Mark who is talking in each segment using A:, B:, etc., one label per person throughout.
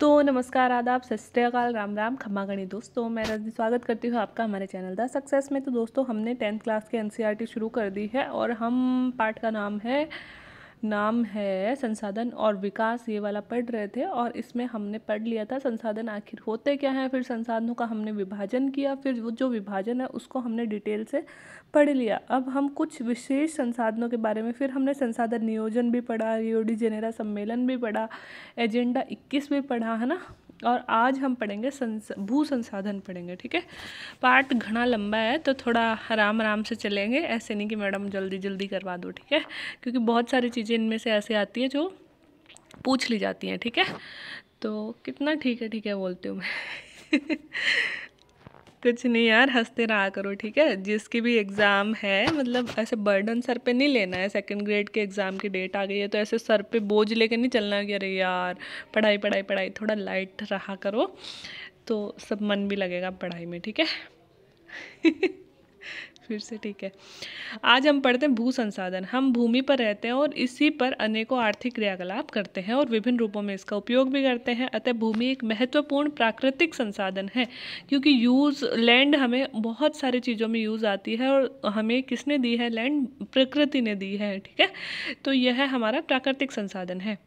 A: तो नमस्कार आदाब सत राम राम खम्मा गणी दोस्तों तो मैं रजनी स्वागत करती हूँ आपका हमारे चैनल द सक्सेस में तो दोस्तों हमने टेंथ क्लास के एन e शुरू कर दी है और हम पार्ट का नाम है नाम है संसाधन और विकास ये वाला पढ़ रहे थे और इसमें हमने पढ़ लिया था संसाधन आखिर होते क्या हैं फिर संसाधनों का हमने विभाजन किया फिर वो जो विभाजन है उसको हमने डिटेल से पढ़ लिया अब हम कुछ विशेष संसाधनों के बारे में फिर हमने संसाधन नियोजन भी पढ़ा रियोडी जेनेरा सम्मेलन भी पढ़ा एजेंडा इक्कीस भी पढ़ा है ना और आज हम पढ़ेंगे संस भू संसाधन पढ़ेंगे ठीक है पार्ट घना लंबा है तो थोड़ा आराम आराम से चलेंगे ऐसे नहीं कि मैडम जल्दी जल्दी करवा दो ठीक है क्योंकि बहुत सारी चीज़ें इनमें से ऐसे आती है जो पूछ ली जाती हैं ठीक है तो कितना ठीक है ठीक है बोलती हूँ मैं कुछ नहीं यार हंसते रहा करो ठीक है जिसकी भी एग्ज़ाम है मतलब ऐसे बर्डन सर पे नहीं लेना है सेकंड ग्रेड के एग्ज़ाम की डेट आ गई है तो ऐसे सर पे बोझ लेके नहीं चलना कि अरे यार पढ़ाई पढ़ाई पढ़ाई थोड़ा लाइट रहा करो तो सब मन भी लगेगा पढ़ाई में ठीक है फिर से ठीक है आज हम पढ़ते हैं भू संसाधन हम भूमि पर रहते हैं और इसी पर अनेकों आर्थिक क्रियाकलाप करते हैं और विभिन्न रूपों में इसका उपयोग भी करते हैं अतः भूमि एक महत्वपूर्ण प्राकृतिक संसाधन है क्योंकि यूज़ लैंड हमें बहुत सारी चीज़ों में यूज़ आती है और हमें किसने दी है लैंड प्रकृति ने दी है ठीक है तो यह हमारा प्राकृतिक संसाधन है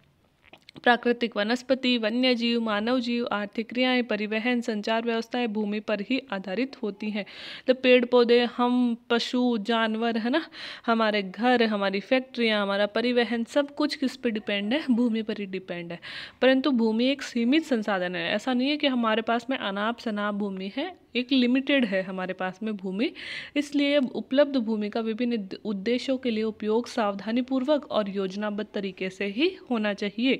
A: प्राकृतिक वनस्पति वन्य जीव मानव जीव आर्थिक क्रियाएं परिवहन संचार व्यवस्थाएं भूमि पर ही आधारित होती हैं तो पेड़ पौधे हम पशु जानवर है ना हमारे घर हमारी फैक्ट्रियाँ हमारा परिवहन सब कुछ किस पर डिपेंड है भूमि पर ही डिपेंड है परंतु भूमि एक सीमित संसाधन है ऐसा नहीं है कि हमारे पास में अनाप शनाप भूमि है एक लिमिटेड है हमारे पास में भूमि इसलिए उपलब्ध भूमि का विभिन्न उद्देश्यों के लिए उपयोग सावधानीपूर्वक और योजनाबद्ध तरीके से ही होना चाहिए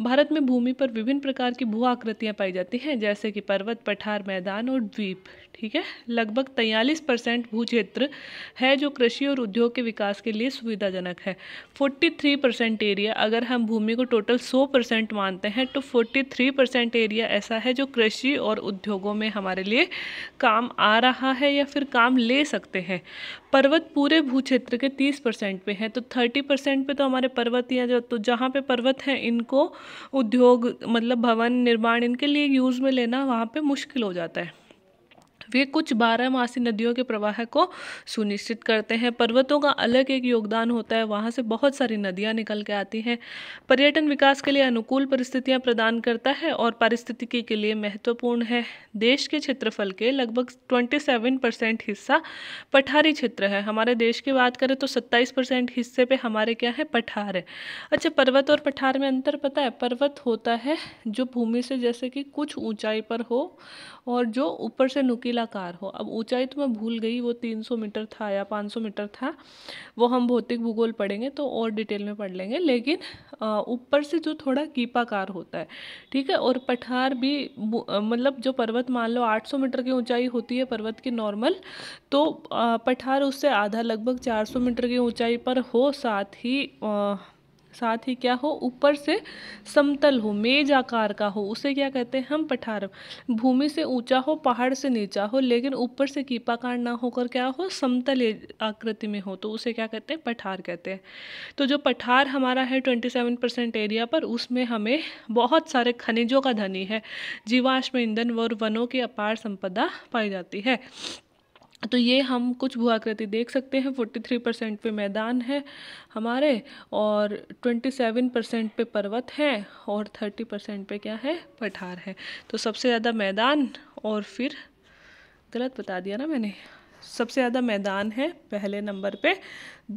A: भारत में भूमि पर विभिन्न प्रकार की भू आकृतियाँ पाई जाती हैं जैसे कि पर्वत पठार मैदान और द्वीप ठीक है लगभग तैंतालीस परसेंट भू क्षेत्र है जो कृषि और उद्योग के विकास के लिए सुविधाजनक है फोर्टी थ्री परसेंट एरिया अगर हम भूमि को टोटल सौ परसेंट मानते हैं तो फोर्टी थ्री परसेंट एरिया ऐसा है जो कृषि और उद्योगों में हमारे लिए काम आ रहा है या फिर काम ले सकते हैं पर्वत पूरे भू क्षेत्र के तीस परसेंट पे हैं तो थर्टी परसेंट पे तो हमारे पर्वत या जो तो जहाँ पे पर्वत हैं इनको उद्योग मतलब भवन निर्माण इनके लिए यूज़ में लेना वहाँ पे मुश्किल हो जाता है वे कुछ बारहमासी नदियों के प्रवाह को सुनिश्चित करते हैं पर्वतों का अलग एक योगदान होता है वहाँ से बहुत सारी नदियाँ निकल के आती हैं पर्यटन विकास के लिए अनुकूल परिस्थितियाँ प्रदान करता है और पारिस्थितिकी के लिए महत्वपूर्ण है देश के क्षेत्रफल के लगभग 27 परसेंट हिस्सा पठारी क्षेत्र है हमारे देश की बात करें तो सत्ताईस परसेंट हिस्से पर हमारे क्या है पठार है अच्छा पर्वत और पठार में अंतर पता है पर्वत होता है जो भूमि से जैसे कि कुछ ऊँचाई पर हो और जो ऊपर से नुकी टीलाकार हो अब ऊंचाई तो मैं भूल गई वो 300 मीटर था या 500 मीटर था वो हम भौतिक भूगोल पढ़ेंगे तो और डिटेल में पढ़ लेंगे लेकिन ऊपर से जो थोड़ा कीपाकार होता है ठीक है और पठार भी मतलब जो पर्वत मान लो 800 मीटर की ऊंचाई होती है पर्वत की नॉर्मल तो पठार उससे आधा लगभग चार मीटर की ऊँचाई पर हो साथ ही साथ ही क्या हो ऊपर से समतल हो मेज आकार का हो उसे क्या कहते हैं हम पठार भूमि से ऊंचा हो पहाड़ से नीचा हो लेकिन ऊपर से कीपाकार ना होकर क्या हो समतल आकृति में हो तो उसे क्या कहते हैं पठार कहते हैं तो जो पठार हमारा है ट्वेंटी सेवन परसेंट एरिया पर उसमें हमें बहुत सारे खनिजों का धनी है जीवाश्म ईंधन और वनों की अपार संपदा पाई जाती है तो ये हम कुछ भूआकृति देख सकते हैं 43 परसेंट पे मैदान है हमारे और 27 परसेंट पे पर्वत हैं और 30 परसेंट पे क्या है पठार है तो सबसे ज़्यादा मैदान और फिर गलत बता दिया ना मैंने सबसे ज़्यादा मैदान है पहले नंबर पे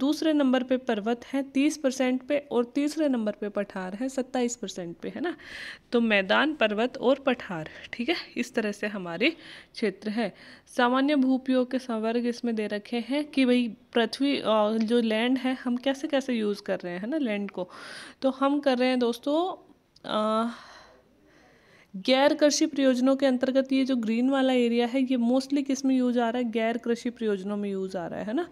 A: दूसरे नंबर पे पर्वत है तीस परसेंट पे और तीसरे नंबर पे पठार है सत्ताईस परसेंट पे है ना तो मैदान पर्वत और पठार ठीक है इस तरह से हमारे क्षेत्र है सामान्य भूपयोग के संवर्ग इसमें दे रखे हैं कि भाई पृथ्वी जो लैंड है हम कैसे कैसे यूज़ कर रहे हैं है ना लैंड को तो हम कर रहे हैं दोस्तों आ, गैर कृषि प्रयोजनों के अंतर्गत ये जो ग्रीन वाला एरिया है ये मोस्टली किस में यूज आ रहा है गैर कृषि प्रयोजनों में यूज आ रहा है ना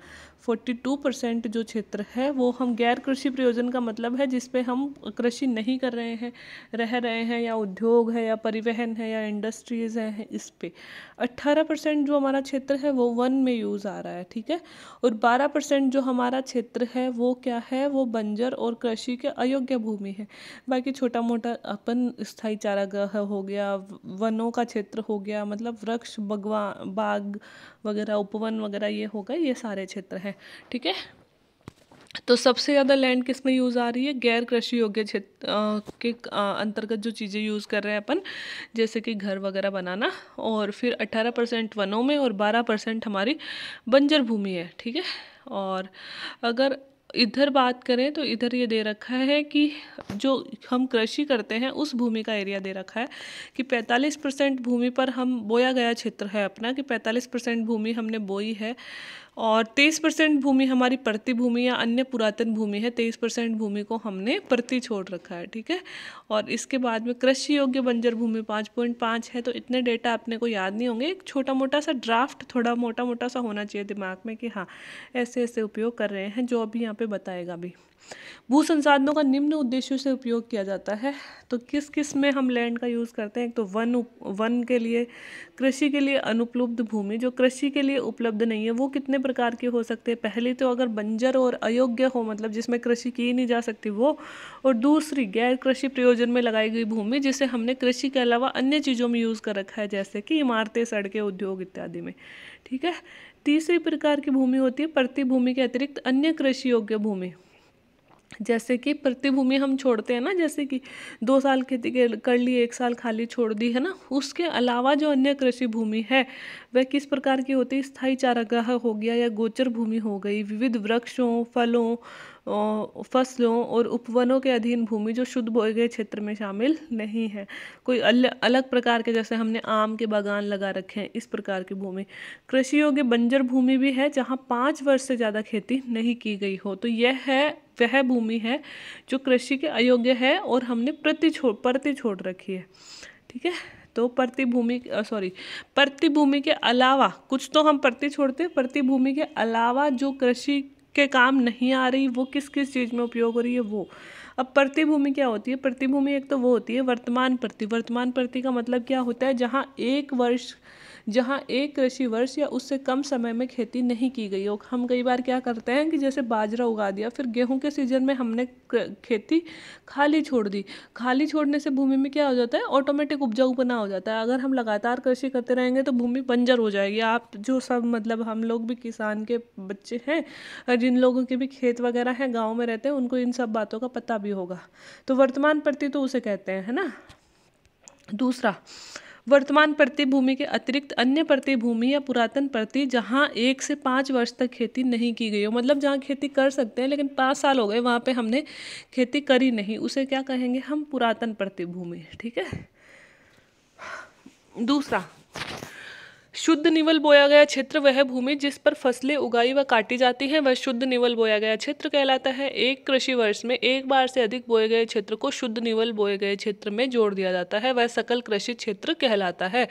A: 42 परसेंट जो क्षेत्र है वो हम गैर कृषि प्रयोजन का मतलब है जिसपे हम कृषि नहीं कर रहे हैं रह रहे हैं या उद्योग है या परिवहन है या इंडस्ट्रीज़ हैं इस पर अट्ठारह परसेंट जो हमारा क्षेत्र है वो वन में यूज़ आ रहा है ठीक है और बारह परसेंट जो हमारा क्षेत्र है वो क्या है वो बंजर और कृषि के अयोग्य भूमि है बाकी छोटा मोटा अपन स्थायी चारागाह हो गया वनों का क्षेत्र हो गया मतलब वृक्ष बगवा बाग वगैरह उपवन वगैरह ये हो गए ये सारे क्षेत्र हैं ठीक है ठीके? तो सबसे ज़्यादा लैंड किस में यूज़ आ रही है गैर कृषि योग्य क्षेत्र के अंतर्गत जो चीज़ें यूज़ कर रहे हैं अपन जैसे कि घर वगैरह बनाना और फिर 18 परसेंट वनों में और 12 परसेंट हमारी बंजर भूमि है ठीक है और अगर इधर बात करें तो इधर ये दे रखा है कि जो हम कृषि करते हैं उस भूमि का एरिया दे रखा है कि 45 परसेंट भूमि पर हम बोया गया क्षेत्र है अपना कि 45 परसेंट भूमि हमने बोई है और 23 परसेंट भूमि हमारी प्रति भूमि या अन्य पुरातन भूमि है 23 परसेंट भूमि को हमने प्रति छोड़ रखा है ठीक है और इसके बाद में कृषि योग्य बंजर भूमि पाँच पॉइंट पाँच है तो इतने डेटा अपने को याद नहीं होंगे एक छोटा मोटा सा ड्राफ्ट थोड़ा मोटा मोटा सा होना चाहिए दिमाग में कि हाँ ऐसे ऐसे उपयोग कर रहे हैं जो अभी यहाँ पर बताएगा भी भू संसाधनों का निम्न उद्देश्यों से उपयोग किया जाता है तो किस किस में हम लैंड का यूज़ करते हैं एक तो वन वन के लिए कृषि के लिए अनुपलब्ध भूमि जो कृषि के लिए उपलब्ध नहीं है वो कितने प्रकार के हो सकते हैं पहली तो अगर बंजर और अयोग्य हो मतलब जिसमें कृषि की नहीं जा सकती वो और दूसरी गैर कृषि प्रयोजन में लगाई गई भूमि जिसे हमने कृषि के अलावा अन्य चीज़ों में यूज़ कर रखा है जैसे कि इमारतें सड़कें उद्योग इत्यादि में ठीक है तीसरी प्रकार की भूमि होती है प्रतिभूमि के अतिरिक्त अन्य कृषि योग्य भूमि जैसे कि प्रतिभूमि हम छोड़ते हैं ना जैसे कि दो साल खेती कर ली एक साल खाली छोड़ दी है ना उसके अलावा जो अन्य कृषि भूमि है वह किस प्रकार की होती है स्थायी चारागाह हो गया या गोचर भूमि हो गई विविध वृक्षों फलों फसलों और उपवनों के अधीन भूमि जो शुद्ध बोए गए क्षेत्र में शामिल नहीं है कोई अलग प्रकार के जैसे हमने आम के बागान लगा रखे हैं इस प्रकार की भूमि कृषि योग्य बंजर भूमि भी है जहाँ पाँच वर्ष से ज़्यादा खेती नहीं की गई हो तो यह है वह भूमि है जो कृषि के अयोग्य है और हमने प्रति छोड़ प्रति छोड़ रखी है ठीक है तो प्रतिभूमि सॉरी प्रतिभूमि के अलावा कुछ तो हम प्रति छोड़ते हैं प्रतिभूमि के अलावा जो कृषि के काम नहीं आ रही वो किस किस चीज़ में उपयोग हो रही है वो अब प्रतिभूमि क्या होती है प्रतिभूमि एक तो वो होती है वर्तमान प्रति वर्तमान प्रति का मतलब क्या होता है जहाँ एक वर्ष जहाँ एक कृषि वर्ष या उससे कम समय में खेती नहीं की गई हो हम कई बार क्या करते हैं कि जैसे बाजरा उगा दिया फिर गेहूँ के सीजन में हमने खेती खाली छोड़ दी खाली छोड़ने से भूमि में क्या हो जाता है ऑटोमेटिक उपजाऊ बना हो जाता है अगर हम लगातार कृषि करते रहेंगे तो भूमि बंजर हो जाएगी आप जो सब मतलब हम लोग भी किसान के बच्चे हैं जिन लोगों के भी खेत वगैरह हैं गाँव में रहते हैं उनको इन सब बातों का पता भी होगा तो वर्तमान प्रति तो उसे कहते हैं है ना दूसरा वर्तमान प्रतिभूमि के अतिरिक्त अन्य प्रतिभूमि या पुरातन प्रति जहाँ एक से पाँच वर्ष तक खेती नहीं की गई हो मतलब जहाँ खेती कर सकते हैं लेकिन पाँच साल हो गए वहाँ पे हमने खेती करी नहीं उसे क्या कहेंगे हम पुरातन प्रतिभूमि ठीक है दूसरा शुद्ध निवल बोया गया क्षेत्र वह भूमि जिस पर फसलें उगाई व काटी जाती हैं वह शुद्ध निवल बोया गया क्षेत्र कहलाता है एक कृषि वर्ष में एक बार से अधिक बोए गए क्षेत्र को शुद्ध निवल बोए गए क्षेत्र में जोड़ दिया जाता है वह सकल कृषि क्षेत्र कहलाता है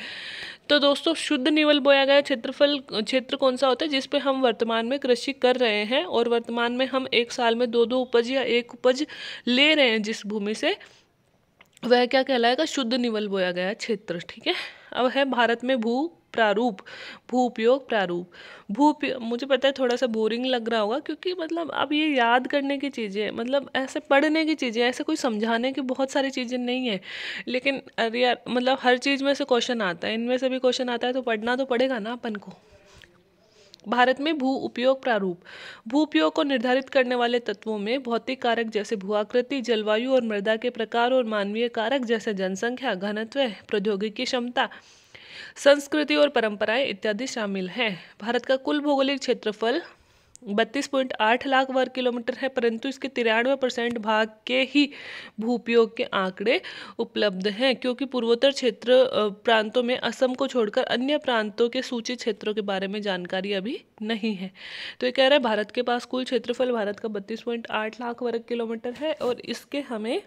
A: तो दोस्तों शुद्ध निवल बोया गया क्षेत्रफल क्षेत्र कौन सा होता है जिसपे हम वर्तमान में कृषि कर रहे हैं और वर्तमान में हम एक साल में दो दो उपज या एक उपज ले रहे हैं जिस भूमि से वह क्या कहलाएगा शुद्ध निवल बोया गया क्षेत्र ठीक है अब है भारत में भू प्रारूप भू उपयोग प्रारूप भू मुझे पता है थोड़ा सा बोरिंग लग रहा होगा क्योंकि मतलब अब ये याद करने की चीज़ें मतलब ऐसे पढ़ने की चीज़ें ऐसे कोई समझाने की बहुत सारी चीज़ें नहीं है लेकिन अरे यार मतलब हर चीज़ में से क्वेश्चन आता है इनमें से भी क्वेश्चन आता है तो पढ़ना तो पड़ेगा ना अपन को भारत में भू उपयोग प्रारूप भू उपयोग को निर्धारित करने वाले तत्वों में भौतिक कारक जैसे भू आकृति जलवायु और मृदा के प्रकार और मानवीय कारक जैसे जनसंख्या घनत्व प्रौद्योगिकी क्षमता संस्कृति और परंपराएं इत्यादि शामिल हैं भारत का कुल भौगोलिक क्षेत्रफल बत्तीस पॉइंट आठ लाख वर्ग किलोमीटर है परंतु इसके तिरानवे परसेंट भाग के ही भूपयोग के आंकड़े उपलब्ध हैं क्योंकि पूर्वोत्तर क्षेत्र प्रांतों में असम को छोड़कर अन्य प्रांतों के सूचित क्षेत्रों के बारे में जानकारी अभी नहीं है तो ये कह रहा है भारत के पास कुल क्षेत्रफल भारत का बत्तीस पॉइंट आठ लाख वर्ग किलोमीटर है और इसके हमें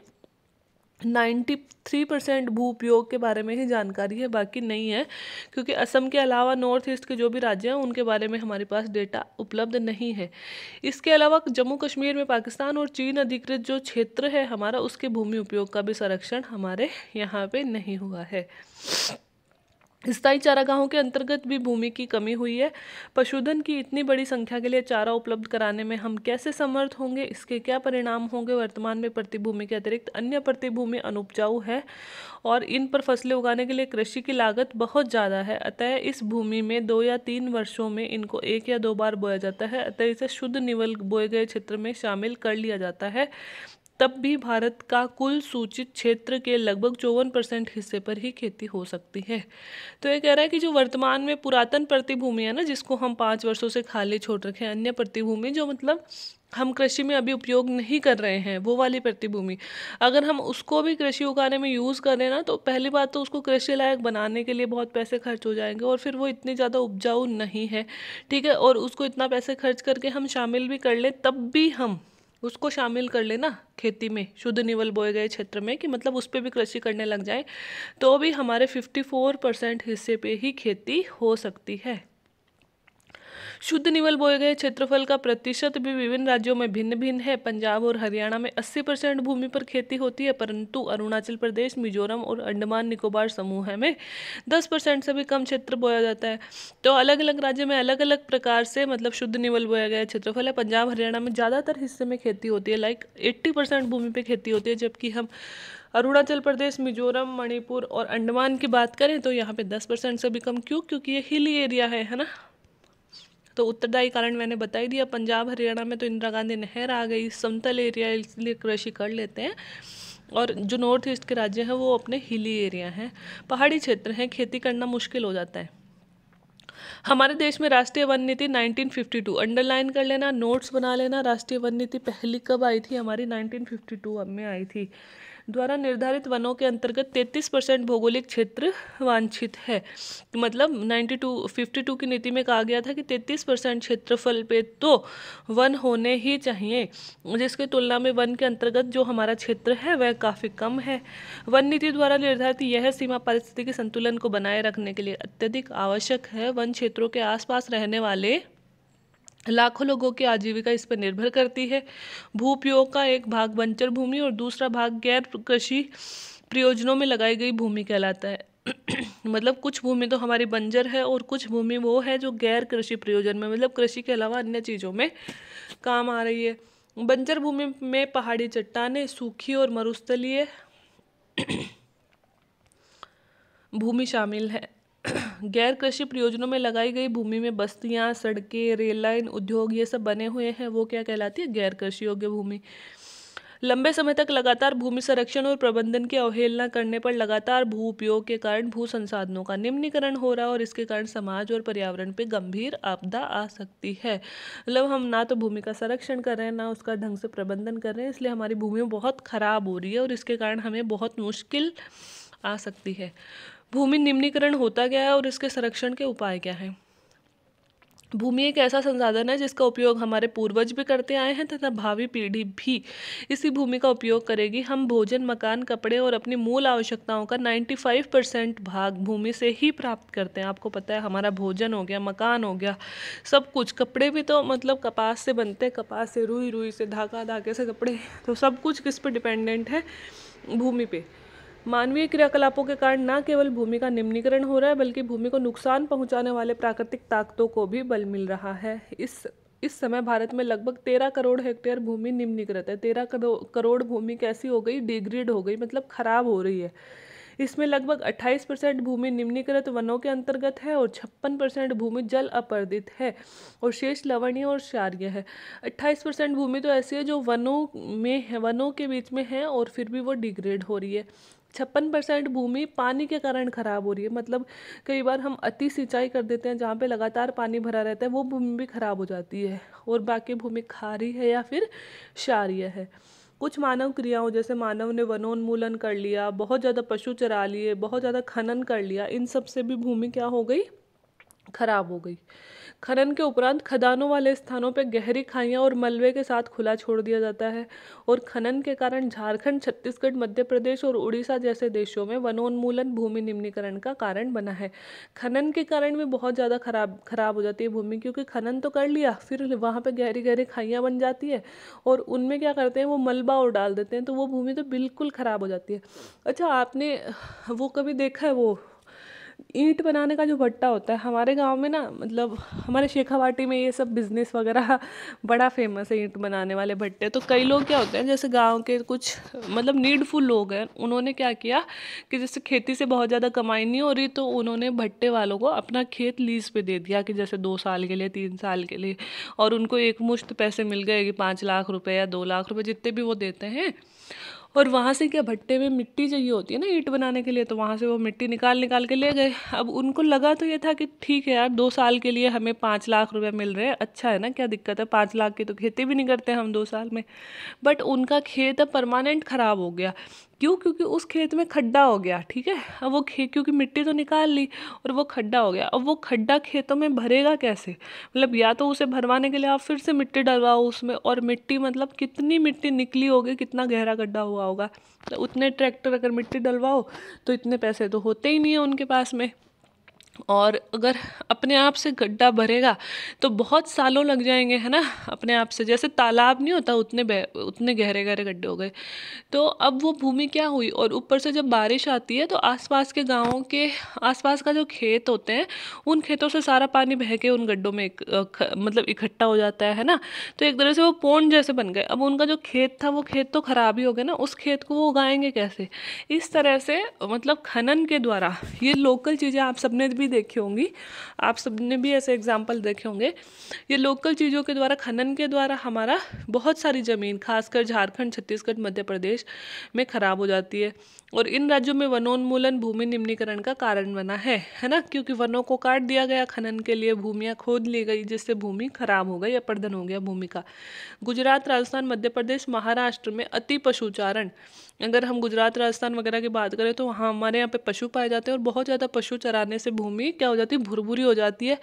A: नाइन्टी थ्री परसेंट भू उपयोग के बारे में ही जानकारी है बाकी नहीं है क्योंकि असम के अलावा नॉर्थ ईस्ट के जो भी राज्य हैं उनके बारे में हमारे पास डेटा उपलब्ध नहीं है इसके अलावा जम्मू कश्मीर में पाकिस्तान और चीन अधिकृत जो क्षेत्र है हमारा उसके भूमि उपयोग का भी संरक्षण हमारे यहाँ पे नहीं हुआ है स्थायी चारागाहों के अंतर्गत भी भूमि की कमी हुई है पशुधन की इतनी बड़ी संख्या के लिए चारा उपलब्ध कराने में हम कैसे समर्थ होंगे इसके क्या परिणाम होंगे वर्तमान में प्रतिभूमि के अतिरिक्त अन्य प्रतिभूमि अनुपजाऊ है और इन पर फसलें उगाने के लिए कृषि की लागत बहुत ज़्यादा है अतः इस भूमि में दो या तीन वर्षों में इनको एक या दो बार बोया जाता है अतः इसे शुद्ध निवल बोए गए क्षेत्र में शामिल कर लिया जाता है तब भी भारत का कुल सूचित क्षेत्र के लगभग चौवन परसेंट हिस्से पर ही खेती हो सकती है तो ये कह रहा है कि जो वर्तमान में पुरातन प्रतिभूमि है ना जिसको हम पाँच वर्षों से खाली छोड़ रखे हैं अन्य प्रतिभूमि जो मतलब हम कृषि में अभी उपयोग नहीं कर रहे हैं वो वाली प्रतिभूमि अगर हम उसको भी कृषि उगाने में यूज़ करें ना तो पहली बात तो उसको कृषि लायक बनाने के लिए बहुत पैसे खर्च हो जाएंगे और फिर वो इतनी ज़्यादा उपजाऊ नहीं है ठीक है और उसको इतना पैसे खर्च करके हम शामिल भी कर लें तब भी हम उसको शामिल कर लेना खेती में शुद्ध निवल बोए गए क्षेत्र में कि मतलब उस पर भी कृषि करने लग जाए तो भी हमारे 54 परसेंट हिस्से पे ही खेती हो सकती है शुद्ध निवल बोए गए क्षेत्रफल का प्रतिशत भी विभिन्न राज्यों में भिन्न भिन्न है पंजाब और हरियाणा में 80 परसेंट भूमि पर खेती होती है परंतु अरुणाचल प्रदेश मिजोरम और अंडमान निकोबार समूह में दस परसेंट से भी कम क्षेत्र बोया जाता है तो अलग अलग राज्य में अलग अलग प्रकार से मतलब शुद्ध निवल बोया गया क्षेत्रफल है पंजाब हरियाणा में ज़्यादातर हिस्से में खेती होती है लाइक एट्टी भूमि पर खेती होती है जबकि हम अरुणाचल प्रदेश मिजोरम मणिपुर और अंडमान की बात करें तो यहाँ पे 10 परसेंट से भी कम क्यों क्योंकि ये हिली एरिया है है ना तो उत्तरदायी कारण मैंने बता ही दिया पंजाब हरियाणा में तो इंदिरा गांधी नहर आ गई समतल एरिया इसलिए कृषि कर लेते हैं और जो नॉर्थ ईस्ट के राज्य हैं वो अपने हिली एरिया हैं पहाड़ी क्षेत्र हैं खेती करना मुश्किल हो जाता है हमारे देश में राष्ट्रीय वन नीति 1952 अंडरलाइन कर लेना नोट्स बना लेना राष्ट्रीय वन नीति पहली कब आई थी हमारी 1952 में आई थी द्वारा निर्धारित वनों के अंतर्गत तैतीस परसेंट भौगोलिक क्षेत्र वांछित है मतलब नाइन्टी टू फिफ्टी टू की नीति में कहा गया था कि तैतीस परसेंट क्षेत्रफल पे तो वन होने ही चाहिए जिसके तुलना में वन के अंतर्गत जो हमारा क्षेत्र है वह काफ़ी कम है वन नीति द्वारा निर्धारित यह सीमा परिस्थिति के संतुलन को बनाए रखने के लिए अत्यधिक आवश्यक है वन क्षेत्रों के आसपास रहने वाले लाखों लोगों की आजीविका इस पर निर्भर करती है भू उपयोग का एक भाग बंजर भूमि और दूसरा भाग गैर कृषि प्रयोजनों में लगाई गई भूमि कहलाता है मतलब कुछ भूमि तो हमारी बंजर है और कुछ भूमि वो है जो गैर कृषि प्रयोजन में मतलब कृषि के अलावा अन्य चीज़ों में काम आ रही है बंजर भूमि में पहाड़ी चट्टाने सूखी और मरुस्थलीय भूमि शामिल है गैर कृषि प्रयोजनों में लगाई गई भूमि में बस्तियाँ सड़कें रेल लाइन उद्योग ये सब बने हुए हैं वो क्या कहलाती है गैर कृषि योग्य भूमि लंबे समय तक लगातार भूमि संरक्षण और प्रबंधन की अवहेलना करने पर लगातार भू उपयोग के कारण भू संसाधनों का निम्नीकरण हो रहा है और इसके कारण समाज और पर्यावरण पर गंभीर आपदा आ सकती है मतलब हम ना तो भूमि का संरक्षण कर रहे हैं ना उसका ढंग से प्रबंधन कर रहे हैं इसलिए हमारी भूमि बहुत खराब हो रही है और इसके कारण हमें बहुत मुश्किल आ सकती है भूमि निम्नीकरण होता गया है और इसके संरक्षण के उपाय क्या हैं भूमि एक ऐसा संसाधन है जिसका उपयोग हमारे पूर्वज भी करते आए हैं तथा भावी पीढ़ी भी इसी भूमि का उपयोग करेगी हम भोजन मकान कपड़े और अपनी मूल आवश्यकताओं का 95 परसेंट भाग भूमि से ही प्राप्त करते हैं आपको पता है हमारा भोजन हो गया मकान हो गया सब कुछ कपड़े भी तो मतलब कपास से बनते हैं कपास से रुई रुई से धागा धागे से कपड़े तो सब कुछ किस पर डिपेंडेंट है भूमि पर मानवीय क्रियाकलापों के कारण न केवल भूमि का निम्नीकरण हो रहा है बल्कि भूमि को नुकसान पहुंचाने वाले प्राकृतिक ताकतों को भी बल मिल रहा है इस इस समय भारत में लगभग तेरह करोड़ हेक्टेयर भूमि निम्नीकृत है तेरह करोड़ भूमि कैसी हो गई डिग्रेड हो गई मतलब खराब हो रही है इसमें लगभग 28 परसेंट भूमि निम्नीकृत वनों के अंतर्गत है और छप्पन परसेंट भूमि जल अपर्दित है और शेष लवणीय और क्षारीय है 28 परसेंट भूमि तो ऐसी है जो वनों में है वनों के बीच में है और फिर भी वो डिग्रेड हो रही है छप्पन परसेंट भूमि पानी के कारण ख़राब हो रही है मतलब कई बार हम अति सिंचाई कर देते हैं जहाँ पे लगातार पानी भरा रहता है वो भूमि भी ख़राब हो जाती है और बाकी भूमि खारी है या फिर क्षारिय है कुछ मानव क्रियाओं जैसे मानव ने वनोन्मूलन कर लिया बहुत ज़्यादा पशु चरा लिए बहुत ज़्यादा खनन कर लिया इन सब से भी भूमि क्या हो गई खराब हो गई खनन के उपरांत खदानों वाले स्थानों पर गहरी खाइयाँ और मलबे के साथ खुला छोड़ दिया जाता है और खनन के कारण झारखंड छत्तीसगढ़ मध्य प्रदेश और उड़ीसा जैसे देशों में वनोन्मूलन भूमि निम्नीकरण का कारण बना है खनन के कारण भी बहुत ज़्यादा खराब खराब हो जाती है भूमि क्योंकि खनन तो कर लिया फिर वहाँ पर गहरी गहरी खाइयाँ बन जाती है और उनमें क्या करते हैं वो मलबा और डाल देते हैं तो वो भूमि तो बिल्कुल ख़राब हो जाती है अच्छा आपने वो कभी देखा है वो ईंट बनाने का जो भट्टा होता है हमारे गांव में ना मतलब हमारे शेखावाटी में ये सब बिज़नेस वगैरह बड़ा फेमस है ईंट बनाने वाले भट्टे तो कई लोग क्या होते हैं जैसे गाँव के कुछ मतलब नीडफुल लोग हैं उन्होंने क्या किया कि जैसे खेती से बहुत ज़्यादा कमाई नहीं हो रही तो उन्होंने भट्टे वालों को अपना खेत लीज पे दे दिया कि जैसे दो साल के लिए तीन साल के लिए और उनको एक मुश्त पैसे मिल गए कि पाँच लाख रुपये या दो लाख रुपये जितने भी वो देते हैं और वहाँ से क्या भट्टे में मिट्टी चाहिए होती है ना ईट बनाने के लिए तो वहाँ से वो मिट्टी निकाल निकाल के ले गए अब उनको लगा तो ये था कि ठीक है यार दो साल के लिए हमें पाँच लाख रुपए मिल रहे हैं अच्छा है ना क्या दिक्कत है पाँच लाख की तो खेती भी नहीं करते हम दो साल में बट उनका खेत परमानेंट ख़राब हो गया क्यों क्योंकि उस खेत में खड्डा हो गया ठीक है अब वो खे क्योंकि मिट्टी तो निकाल ली और वो खड्डा हो गया अब वो खड्डा खेतों में भरेगा कैसे मतलब या तो उसे भरवाने के लिए आप फिर से मिट्टी डलवाओ उसमें और मिट्टी मतलब कितनी मिट्टी निकली होगी कितना गहरा गड्ढा हुआ होगा तो उतने ट्रैक्टर अगर मिट्टी डलवाओ तो इतने पैसे तो होते ही नहीं है उनके पास में और अगर अपने आप से गड्ढा भरेगा तो बहुत सालों लग जाएंगे है ना अपने आप से जैसे तालाब नहीं होता उतने उतने गहरे गहरे गड्ढे हो गए तो अब वो भूमि क्या हुई और ऊपर से जब बारिश आती है तो आसपास के गांवों के आसपास का जो खेत होते हैं उन खेतों से सारा पानी बह के उन गड्ढों में एक, ख, मतलब इकट्ठा हो जाता है ना तो एक तरह से वो पोंड जैसे बन गए अब उनका जो खेत था वो खेत तो खराब ही हो गया ना उस खेत को वो उगाएंगे कैसे इस तरह से मतलब खनन के द्वारा ये लोकल चीज़ें आप सबने भी देखी होंगी आप सबने भी ऐसे एग्जाम्पल देखे होंगे ये लोकल चीज़ों के द्वारा खनन के द्वारा हमारा बहुत सारी ज़मीन खासकर झारखंड छत्तीसगढ़ मध्य प्रदेश में ख़राब हो जाती है और इन राज्यों में वनोन्मूलन भूमि निम्नीकरण का कारण बना है है ना क्योंकि वनों को काट दिया गया खनन के लिए भूमियाँ खोद ली गई जिससे भूमि खराब हो गई या प्रदन हो गया भूमि का गुजरात राजस्थान मध्य प्रदेश महाराष्ट्र में अति पशुचारण अगर हम गुजरात राजस्थान वगैरह की बात करें तो वहाँ हमारे यहाँ पे पशु पाए जाते हैं और बहुत ज़्यादा पशु चराने से भूमि क्या हो जाती है भुरभुरी हो जाती है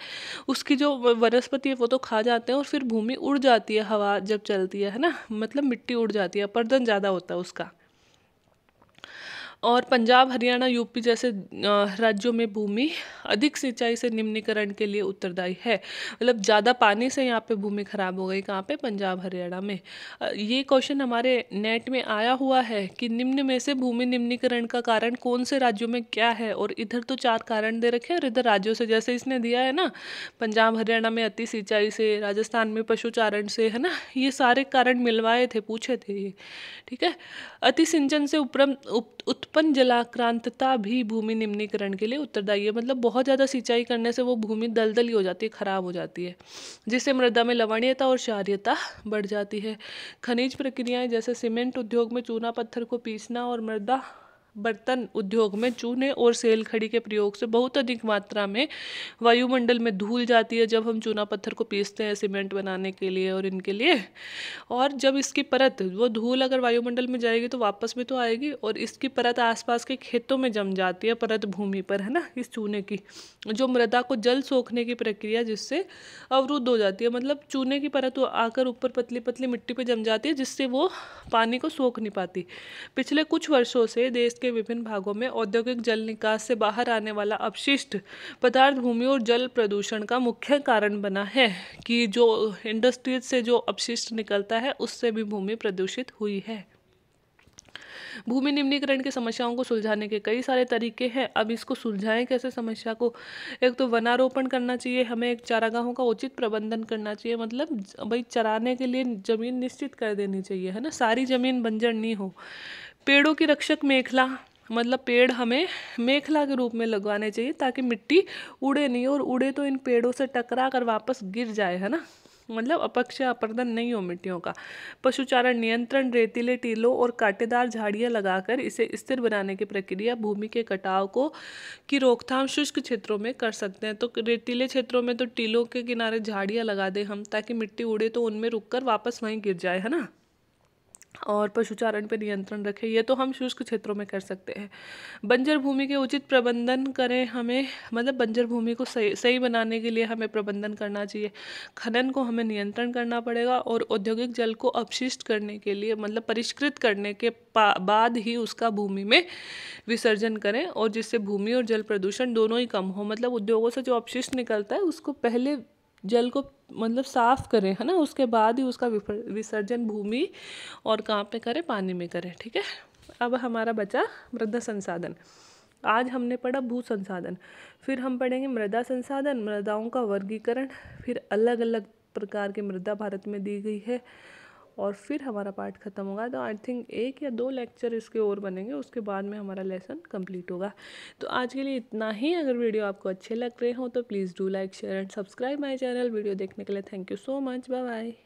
A: उसकी जो वनस्पति है वो तो खा जाते हैं और फिर भूमि उड़ जाती है हवा जब चलती है है ना मतलब मिट्टी उड़ जाती है पर्दन ज़्यादा होता है उसका और पंजाब हरियाणा यूपी जैसे राज्यों में भूमि अधिक सिंचाई से निम्नीकरण के लिए उत्तरदायी है मतलब ज़्यादा पानी से यहाँ पे भूमि खराब हो गई कहाँ पे पंजाब हरियाणा में ये क्वेश्चन हमारे नेट में आया हुआ है कि निम्न में से भूमि निम्नीकरण का कारण कौन से राज्यों में क्या है और इधर तो चार कारण दे रखे और इधर राज्यों से जैसे इसने दिया है ना पंजाब हरियाणा में अति सिंचाई से राजस्थान में पशुचारण से है ना ये सारे कारण मिलवाए थे पूछे थे ये ठीक है अति सिंचन से उपरम उप, छप्पन जलाक्रांतता भी भूमि निम्नीकरण के लिए उत्तरदायी है मतलब बहुत ज़्यादा सिंचाई करने से वो भूमि दलदली हो जाती है खराब हो जाती है जिससे मृदा में लवणीयता और क्षार्यता बढ़ जाती है खनिज प्रक्रियाएं जैसे सीमेंट उद्योग में चूना पत्थर को पीसना और मृदा बर्तन उद्योग में चूने और सेल खड़ी के प्रयोग से बहुत अधिक मात्रा में वायुमंडल में धूल जाती है जब हम चूना पत्थर को पीसते हैं सीमेंट बनाने के लिए और इनके लिए और जब इसकी परत वो धूल अगर वायुमंडल में जाएगी तो वापस में तो आएगी और इसकी परत आसपास के खेतों में जम जाती है परत भूमि पर है ना इस चूने की जो मृदा को जल सोखने की प्रक्रिया जिससे अवरुद्ध हो जाती है मतलब चूने की परत आकर ऊपर पतली पतली मिट्टी पर जम जाती है जिससे वो पानी को सोख नहीं पाती पिछले कुछ वर्षों से देश के विभिन्न भागों में औद्योगिक जल निकास से बाहर आने वाला अपशिष्ट पदार्थ भूमि और जल प्रदूषण का मुख्य कारण बना है कि जो इंडस्ट्रीज से जो अपशिष्ट निकलता है उससे भी भूमि प्रदूषित हुई है भूमि निम्नीकरण की समस्याओं को सुलझाने के कई सारे तरीके हैं अब इसको सुलझाएं कैसे समस्या को एक तो वनारोपण करना चाहिए हमें एक चारागाहों का उचित प्रबंधन करना चाहिए मतलब भाई चराने के लिए ज़मीन निश्चित कर देनी चाहिए है ना सारी ज़मीन बंजर नहीं हो पेड़ों की रक्षक मेखला मतलब पेड़ हमें मेखला के रूप में लगवाने चाहिए ताकि मिट्टी उड़े नहीं और उड़े तो इन पेड़ों से टकरा कर वापस गिर जाए है ना मतलब अपक्ष अपर्दन नहीं हो मिट्टियों का पशुचारण नियंत्रण रेतीले टीलों और कांटेदार झाड़ियाँ लगाकर इसे स्थिर बनाने की प्रक्रिया भूमि के कटाव को की रोकथाम शुष्क क्षेत्रों में कर सकते हैं तो रेतीले क्षेत्रों में तो टीलों के किनारे झाड़ियाँ लगा दें हम ताकि मिट्टी उड़े तो उनमें रुक कर वापस वहीं गिर जाए है ना और पशुचारण पर नियंत्रण रखें यह तो हम शुष्क क्षेत्रों में कर सकते हैं बंजर भूमि के उचित प्रबंधन करें हमें मतलब बंजर भूमि को सही सही बनाने के लिए हमें प्रबंधन करना चाहिए खनन को हमें नियंत्रण करना पड़ेगा और औद्योगिक जल को अपशिष्ट करने के लिए मतलब परिष्कृत करने के बाद ही उसका भूमि में विसर्जन करें और जिससे भूमि और जल प्रदूषण दोनों ही कम हो मतलब उद्योगों से जो अपशिष्ट निकलता है उसको पहले जल को मतलब साफ करें है ना उसके बाद ही उसका विसर्जन भूमि और कहाँ पे करें पानी में करें ठीक है अब हमारा बचा मृदा संसाधन आज हमने पढ़ा भू संसाधन फिर हम पढ़ेंगे मृदा संसाधन मृदाओं का वर्गीकरण फिर अलग अलग प्रकार की मृदा भारत में दी गई है और फिर हमारा पार्ट ख़त्म होगा तो आई थिंक एक या दो लेक्चर इसके और बनेंगे उसके बाद में हमारा लेसन कंप्लीट होगा तो आज के लिए इतना ही अगर वीडियो आपको अच्छे लग रहे हो तो please do like share and subscribe my channel video देखने के लिए thank you so much bye bye